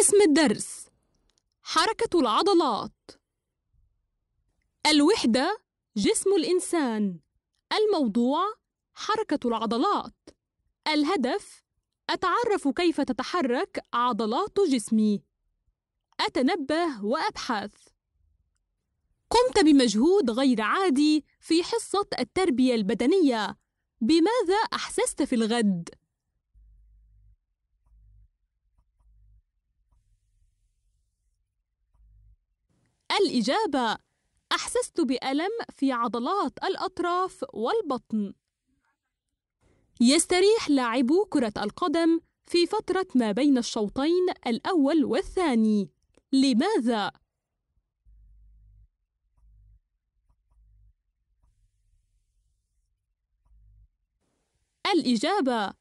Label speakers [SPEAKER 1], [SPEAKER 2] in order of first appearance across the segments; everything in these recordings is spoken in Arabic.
[SPEAKER 1] اسم الدرس حركة العضلات الوحدة جسم الإنسان الموضوع حركة العضلات الهدف أتعرف كيف تتحرك عضلات جسمي أتنبه وأبحث قمت بمجهود غير عادي في حصة التربية البدنية بماذا أحسست في الغد؟ الإجابة أحسست بألم في عضلات الأطراف والبطن. يستريح لاعبو كرة القدم في فترة ما بين الشوطين الأول والثاني. لماذا؟ الإجابة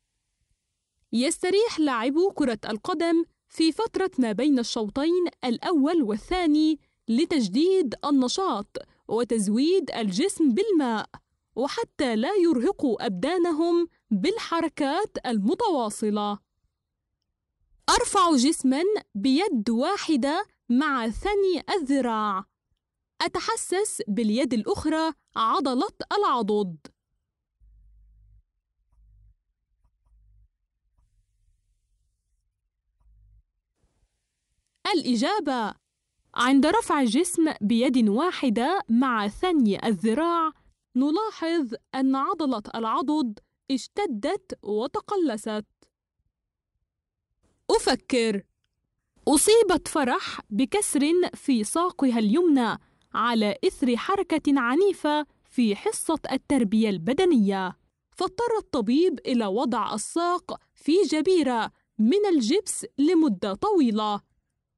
[SPEAKER 1] يستريح لاعبو كرة القدم في فترة ما بين الشوطين الأول والثاني لتجديد النشاط وتزويد الجسم بالماء وحتى لا يرهقوا أبدانهم بالحركات المتواصلة. أرفع جسما بيد واحدة مع ثني الذراع. أتحسس باليد الأخرى عضلة العضد. الإجابة عند رفع الجسم بيد واحدة مع ثني الذراع نلاحظ أن عضلة العضد اشتدت وتقلصت أفكر أصيبت فرح بكسر في ساقها اليمنى على إثر حركة عنيفة في حصة التربية البدنية فاضطر الطبيب إلى وضع الساق في جبيرة من الجبس لمدة طويلة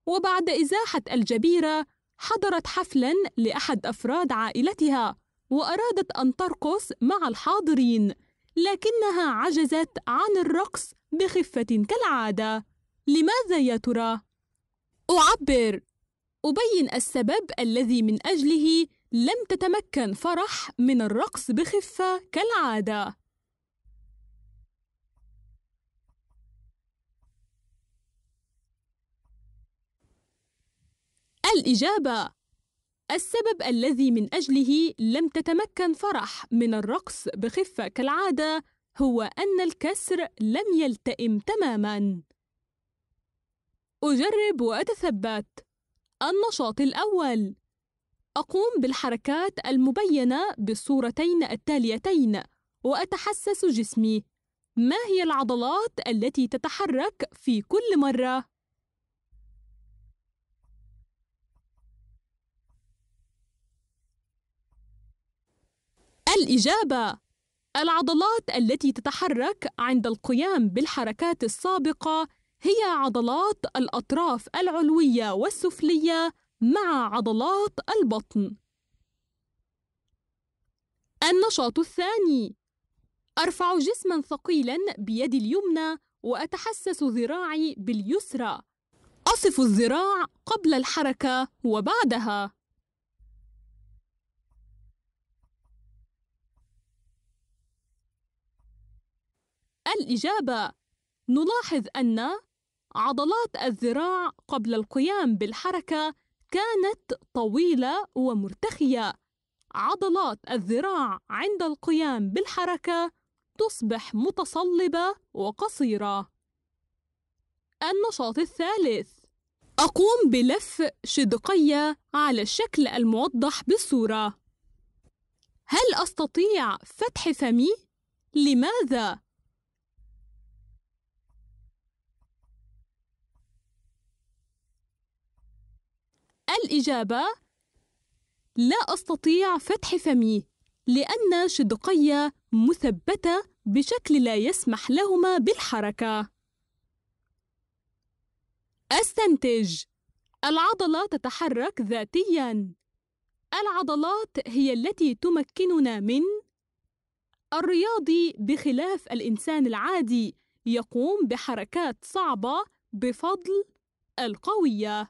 [SPEAKER 1] وبعد إزاحة الجبيرة حضرت حفلا لأحد أفراد عائلتها وأرادت أن ترقص مع الحاضرين لكنها عجزت عن الرقص بخفة كالعادة لماذا يا ترى؟ أعبر أبين السبب الذي من أجله لم تتمكن فرح من الرقص بخفة كالعادة الإجابة السبب الذي من أجله لم تتمكن فرح من الرقص بخفة كالعادة هو أن الكسر لم يلتئم تماماً. أجرب وأتثبت. النشاط الأول: أقوم بالحركات المبينة بالصورتين التاليتين وأتحسس جسمي. ما هي العضلات التي تتحرك في كل مرة؟ الإجابة العضلات التي تتحرك عند القيام بالحركات السابقة هي عضلات الأطراف العلوية والسفلية مع عضلات البطن. النشاط الثاني: أرفع جسمًا ثقيلًا بيدي اليمنى وأتحسس ذراعي باليسرى. أصف الذراع قبل الحركة وبعدها. الإجابة نلاحظ أن عضلات الذراع قبل القيام بالحركة كانت طويلة ومرتخية عضلات الذراع عند القيام بالحركة تصبح متصلبة وقصيرة النشاط الثالث أقوم بلف شدقية على الشكل الموضح بالصورة هل أستطيع فتح فمي؟ لماذا؟ الإجابة لا أستطيع فتح فمي لأن شدقي مثبتة بشكل لا يسمح لهما بالحركة استنتج العضلة تتحرك ذاتياً العضلات هي التي تمكننا من الرياضي بخلاف الإنسان العادي يقوم بحركات صعبة بفضل القوية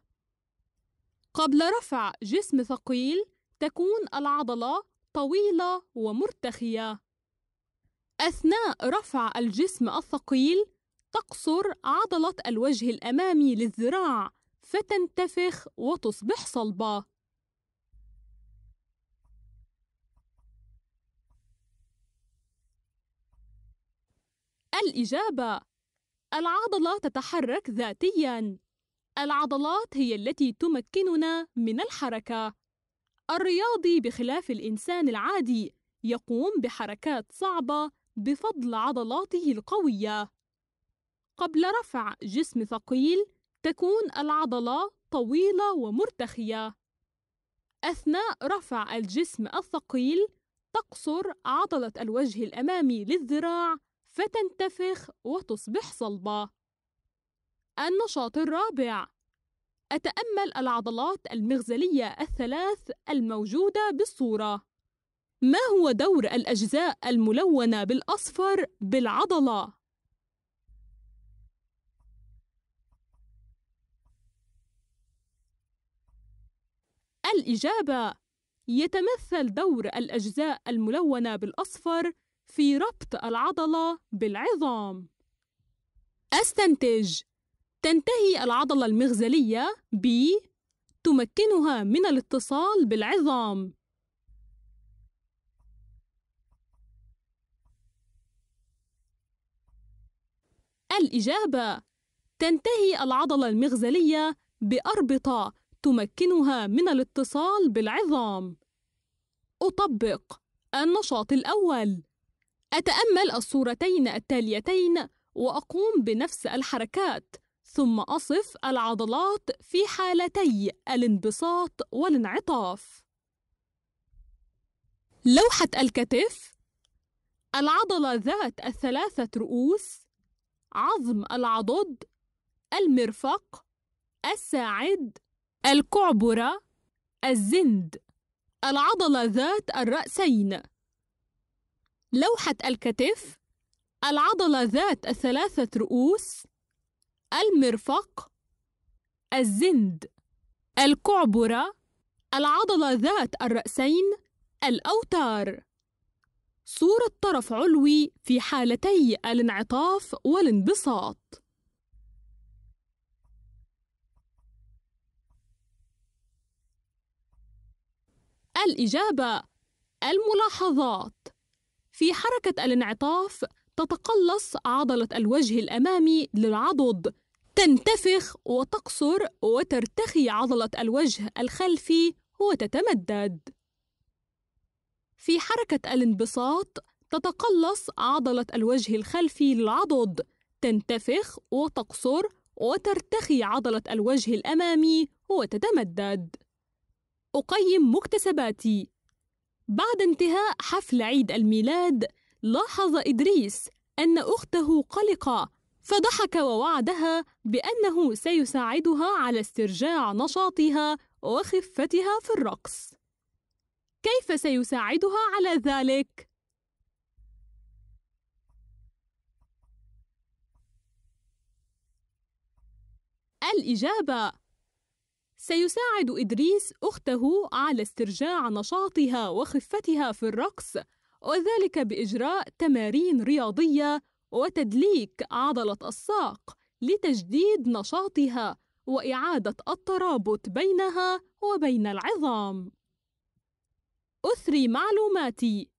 [SPEAKER 1] قبل رفع جسم ثقيل تكون العضلة طويلة ومرتخية أثناء رفع الجسم الثقيل تقصر عضلة الوجه الأمامي للذراع فتنتفخ وتصبح صلبة الإجابة العضلة تتحرك ذاتياً العضلات هي التي تمكننا من الحركة الرياضي بخلاف الإنسان العادي يقوم بحركات صعبة بفضل عضلاته القوية قبل رفع جسم ثقيل تكون العضلة طويلة ومرتخية أثناء رفع الجسم الثقيل تقصر عضلة الوجه الأمامي للذراع فتنتفخ وتصبح صلبة النشاط الرابع أتأمل العضلات المغزلية الثلاث الموجودة بالصورة ما هو دور الأجزاء الملونة بالأصفر بالعضلة؟ الإجابة يتمثل دور الأجزاء الملونة بالأصفر في ربط العضلة بالعظام. أستنتج تنتهي العضلة المغزلية ب تمكنها من الاتصال بالعظام الإجابة تنتهي العضلة المغزلية بأربطة تمكنها من الاتصال بالعظام أطبق النشاط الأول أتأمل الصورتين التاليتين وأقوم بنفس الحركات ثم أصف العضلات في حالتي الانبساط والانعطاف لوحة الكتف العضلة ذات الثلاثة رؤوس عظم العضد المرفق الساعد الكعبرة الزند العضلة ذات الرأسين لوحة الكتف العضلة ذات الثلاثة رؤوس المرفق الزند الكعبرة العضلة ذات الرأسين الأوتار صورة طرف علوي في حالتي الانعطاف والانبساط الإجابة الملاحظات في حركة الانعطاف تتقلص عضلة الوجه الأمامي للعضد تنتفخ وتقصر وترتخي عضلة الوجه الخلفي وتتمدد في حركة الانبساط تتقلص عضلة الوجه الخلفي للعضد تنتفخ وتقصر وترتخي عضلة الوجه الأمامي وتتمدد أقيم مكتسباتي بعد انتهاء حفل عيد الميلاد لاحظ إدريس أن أخته قلقة فضحك ووعدها بأنه سيساعدها على استرجاع نشاطها وخفتها في الرقص كيف سيساعدها على ذلك؟ الإجابة سيساعد إدريس أخته على استرجاع نشاطها وخفتها في الرقص وذلك بإجراء تمارين رياضية وتدليك عضلة الساق لتجديد نشاطها وإعادة الترابط بينها وبين العظام. أثري معلوماتي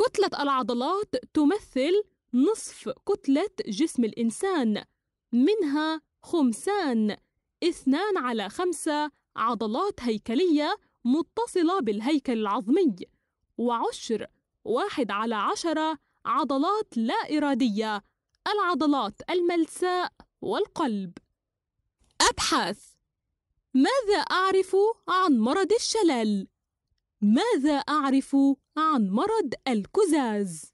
[SPEAKER 1] كتلة العضلات تمثل نصف كتلة جسم الإنسان منها خمسان اثنان على خمسة عضلات هيكلية متصلة بالهيكل العظمي وعشر واحد على عشرة عضلات لا إرادية العضلات الملساء والقلب أبحث ماذا أعرف عن مرض الشلل؟ ماذا أعرف عن مرض الكزاز؟